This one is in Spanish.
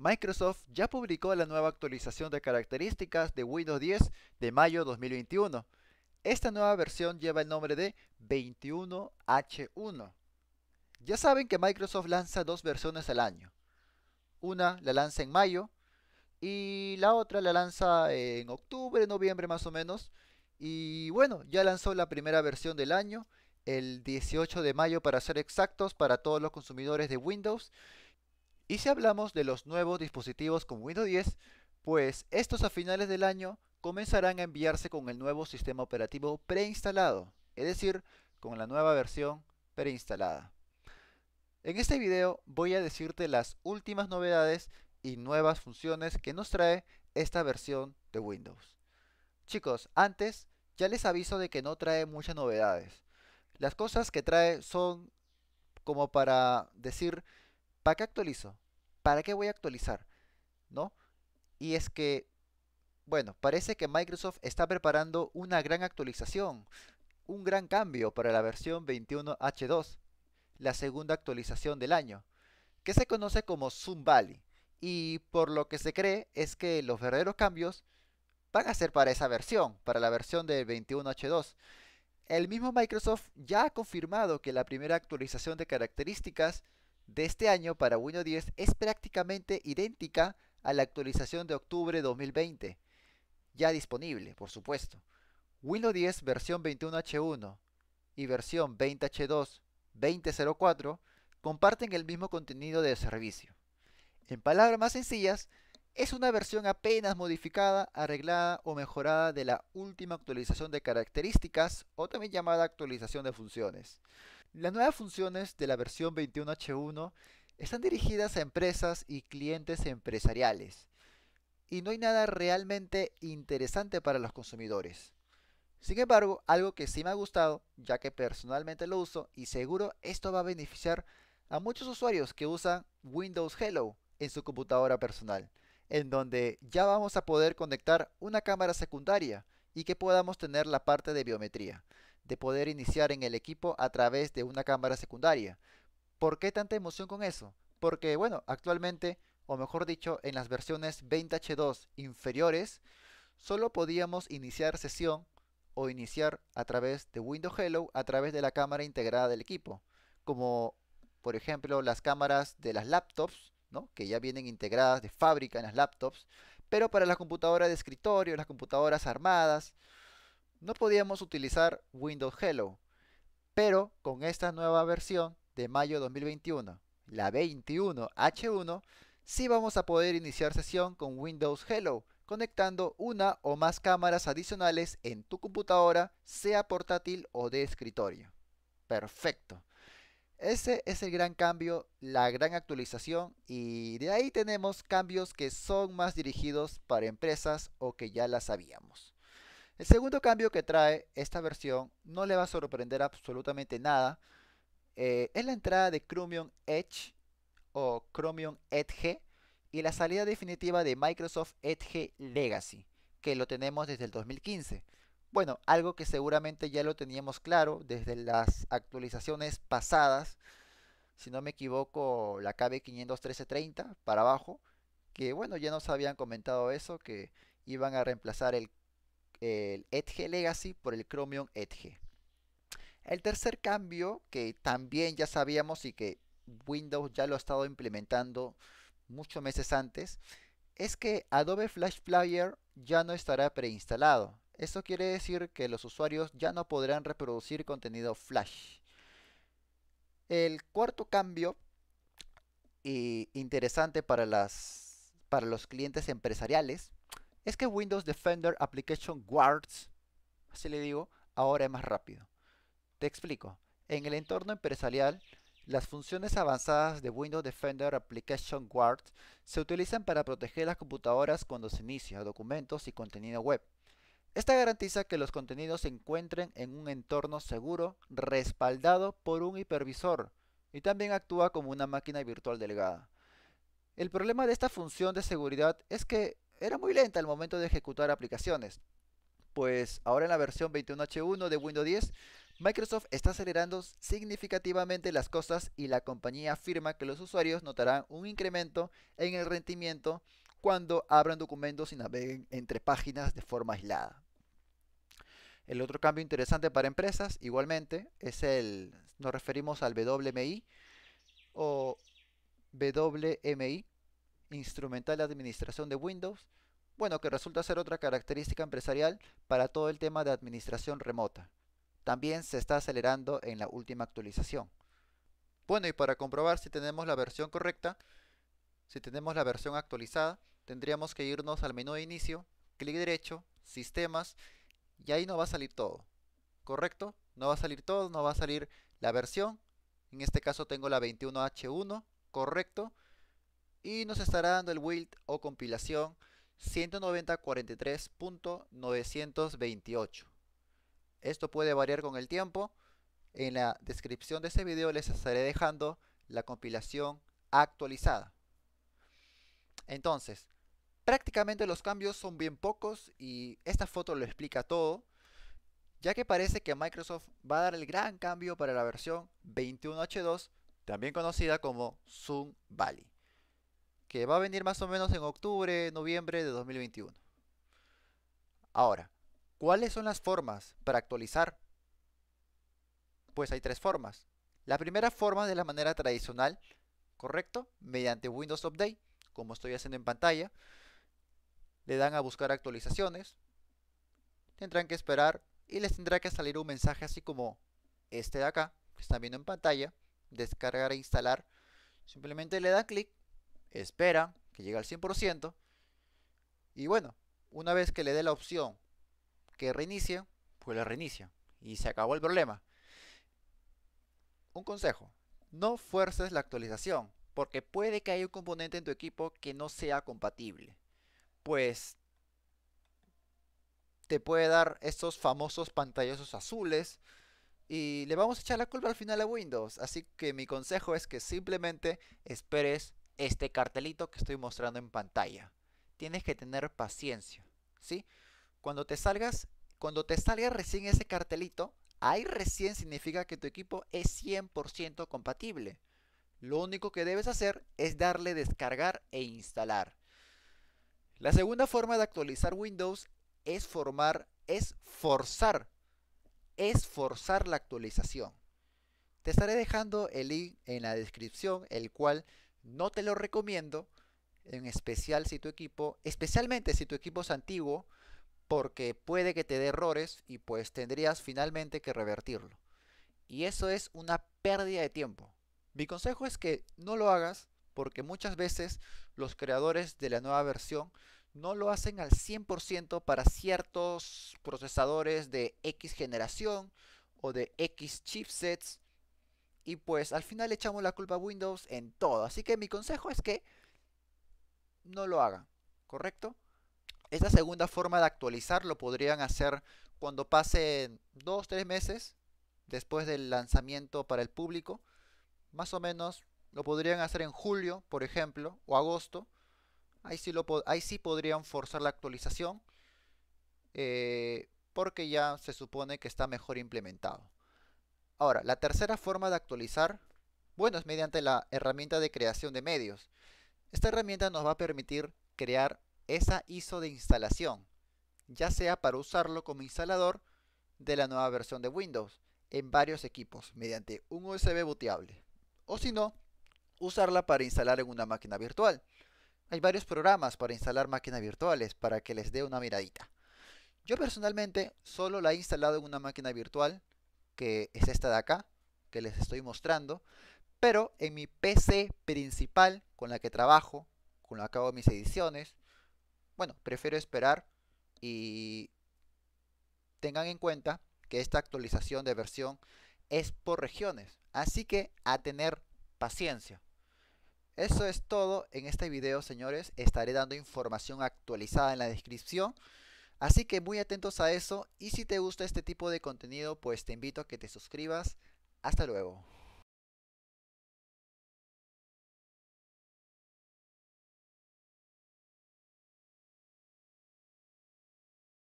Microsoft ya publicó la nueva actualización de características de Windows 10 de mayo 2021. Esta nueva versión lleva el nombre de 21H1. Ya saben que Microsoft lanza dos versiones al año. Una la lanza en mayo y la otra la lanza en octubre, noviembre más o menos. Y bueno, ya lanzó la primera versión del año el 18 de mayo para ser exactos para todos los consumidores de Windows y si hablamos de los nuevos dispositivos con Windows 10, pues estos a finales del año comenzarán a enviarse con el nuevo sistema operativo preinstalado, es decir, con la nueva versión preinstalada. En este video voy a decirte las últimas novedades y nuevas funciones que nos trae esta versión de Windows. Chicos, antes ya les aviso de que no trae muchas novedades. Las cosas que trae son como para decir, ¿para qué actualizo? ¿para qué voy a actualizar? ¿No? Y es que, bueno, parece que Microsoft está preparando una gran actualización, un gran cambio para la versión 21H2, la segunda actualización del año, que se conoce como Zoom Valley. Y por lo que se cree es que los verdaderos cambios van a ser para esa versión, para la versión de 21H2. El mismo Microsoft ya ha confirmado que la primera actualización de características de este año para Windows 10 es prácticamente idéntica a la actualización de octubre 2020, ya disponible, por supuesto. Windows 10 versión 21H1 y versión 20H2 2004 comparten el mismo contenido de servicio. En palabras más sencillas, es una versión apenas modificada, arreglada o mejorada de la última actualización de características o también llamada actualización de funciones. Las nuevas funciones de la versión 21H1 están dirigidas a empresas y clientes empresariales, y no hay nada realmente interesante para los consumidores. Sin embargo, algo que sí me ha gustado, ya que personalmente lo uso, y seguro esto va a beneficiar a muchos usuarios que usan Windows Hello en su computadora personal, en donde ya vamos a poder conectar una cámara secundaria y que podamos tener la parte de biometría de poder iniciar en el equipo a través de una cámara secundaria. ¿Por qué tanta emoción con eso? Porque, bueno, actualmente, o mejor dicho, en las versiones 20H2 inferiores, solo podíamos iniciar sesión o iniciar a través de Windows Hello a través de la cámara integrada del equipo, como por ejemplo las cámaras de las laptops, que ya vienen integradas de fábrica en las laptops, pero para las computadoras de escritorio, las computadoras armadas, no podíamos utilizar Windows Hello, pero con esta nueva versión de mayo 2021, la 21H1, sí vamos a poder iniciar sesión con Windows Hello, conectando una o más cámaras adicionales en tu computadora, sea portátil o de escritorio. Perfecto. Ese es el gran cambio, la gran actualización y de ahí tenemos cambios que son más dirigidos para empresas o que ya las sabíamos. El segundo cambio que trae esta versión no le va a sorprender absolutamente nada. Eh, es la entrada de Chromium Edge o Chromium Edge y la salida definitiva de Microsoft Edge Legacy, que lo tenemos desde el 2015. Bueno, algo que seguramente ya lo teníamos claro desde las actualizaciones pasadas, si no me equivoco, la KB 51330 para abajo, que bueno, ya nos habían comentado eso, que iban a reemplazar el el Edge Legacy por el Chromium Edge. El tercer cambio que también ya sabíamos y que Windows ya lo ha estado implementando muchos meses antes es que Adobe Flash Player ya no estará preinstalado. Esto quiere decir que los usuarios ya no podrán reproducir contenido Flash. El cuarto cambio y eh, interesante para, las, para los clientes empresariales es que Windows Defender Application Guards, así le digo, ahora es más rápido. Te explico. En el entorno empresarial, las funciones avanzadas de Windows Defender Application Guard se utilizan para proteger las computadoras cuando se inicia documentos y contenido web. Esta garantiza que los contenidos se encuentren en un entorno seguro respaldado por un hipervisor y también actúa como una máquina virtual delegada. El problema de esta función de seguridad es que era muy lenta al momento de ejecutar aplicaciones. Pues ahora en la versión 21H1 de Windows 10, Microsoft está acelerando significativamente las cosas y la compañía afirma que los usuarios notarán un incremento en el rendimiento cuando abran documentos y naveguen entre páginas de forma aislada. El otro cambio interesante para empresas, igualmente, es el, nos referimos al WMI o WMI, instrumental de administración de Windows, bueno, que resulta ser otra característica empresarial para todo el tema de administración remota. También se está acelerando en la última actualización. Bueno, y para comprobar si tenemos la versión correcta, si tenemos la versión actualizada, tendríamos que irnos al menú de inicio, clic derecho, sistemas, y ahí no va a salir todo. ¿Correcto? No va a salir todo, no va a salir la versión. En este caso tengo la 21H1, correcto y nos estará dando el build o compilación 190.43.928. Esto puede variar con el tiempo. En la descripción de este video les estaré dejando la compilación actualizada. Entonces, prácticamente los cambios son bien pocos y esta foto lo explica todo, ya que parece que Microsoft va a dar el gran cambio para la versión 21H2, también conocida como Zoom Valley que va a venir más o menos en octubre, noviembre de 2021. Ahora, ¿cuáles son las formas para actualizar? Pues hay tres formas. La primera forma de la manera tradicional, ¿correcto? Mediante Windows Update, como estoy haciendo en pantalla. Le dan a buscar actualizaciones. Tendrán que esperar y les tendrá que salir un mensaje así como este de acá, que están viendo en pantalla. Descargar e instalar. Simplemente le dan clic Espera que llegue al 100%. Y bueno, una vez que le dé la opción que reinicie, pues le reinicia. Y se acabó el problema. Un consejo, no fuerces la actualización, porque puede que haya un componente en tu equipo que no sea compatible. Pues te puede dar estos famosos pantallazos azules y le vamos a echar la culpa al final a Windows. Así que mi consejo es que simplemente esperes este cartelito que estoy mostrando en pantalla. Tienes que tener paciencia, ¿sí? Cuando te salgas, cuando te salga recién ese cartelito, ahí recién significa que tu equipo es 100% compatible. Lo único que debes hacer es darle descargar e instalar. La segunda forma de actualizar Windows es formar, es forzar, es forzar la actualización. Te estaré dejando el link en la descripción, el cual no te lo recomiendo, en especial si tu equipo, especialmente si tu equipo es antiguo, porque puede que te dé errores y pues tendrías finalmente que revertirlo. Y eso es una pérdida de tiempo. Mi consejo es que no lo hagas porque muchas veces los creadores de la nueva versión no lo hacen al 100% para ciertos procesadores de X generación o de X chipsets y pues al final echamos la culpa a Windows en todo. Así que mi consejo es que no lo hagan, ¿correcto? Esta segunda forma de actualizar lo podrían hacer cuando pasen 2, tres meses después del lanzamiento para el público. Más o menos lo podrían hacer en julio, por ejemplo, o agosto. Ahí sí, lo, ahí sí podrían forzar la actualización eh, porque ya se supone que está mejor implementado. Ahora, la tercera forma de actualizar, bueno, es mediante la herramienta de creación de medios. Esta herramienta nos va a permitir crear esa ISO de instalación, ya sea para usarlo como instalador de la nueva versión de Windows en varios equipos mediante un USB booteable, o si no, usarla para instalar en una máquina virtual. Hay varios programas para instalar máquinas virtuales para que les dé una miradita. Yo personalmente solo la he instalado en una máquina virtual que es esta de acá, que les estoy mostrando, pero en mi PC principal con la que trabajo, con la que mis ediciones, bueno, prefiero esperar y tengan en cuenta que esta actualización de versión es por regiones, así que a tener paciencia. Eso es todo en este video, señores. Estaré dando información actualizada en la descripción. Así que muy atentos a eso y si te gusta este tipo de contenido, pues te invito a que te suscribas. Hasta luego.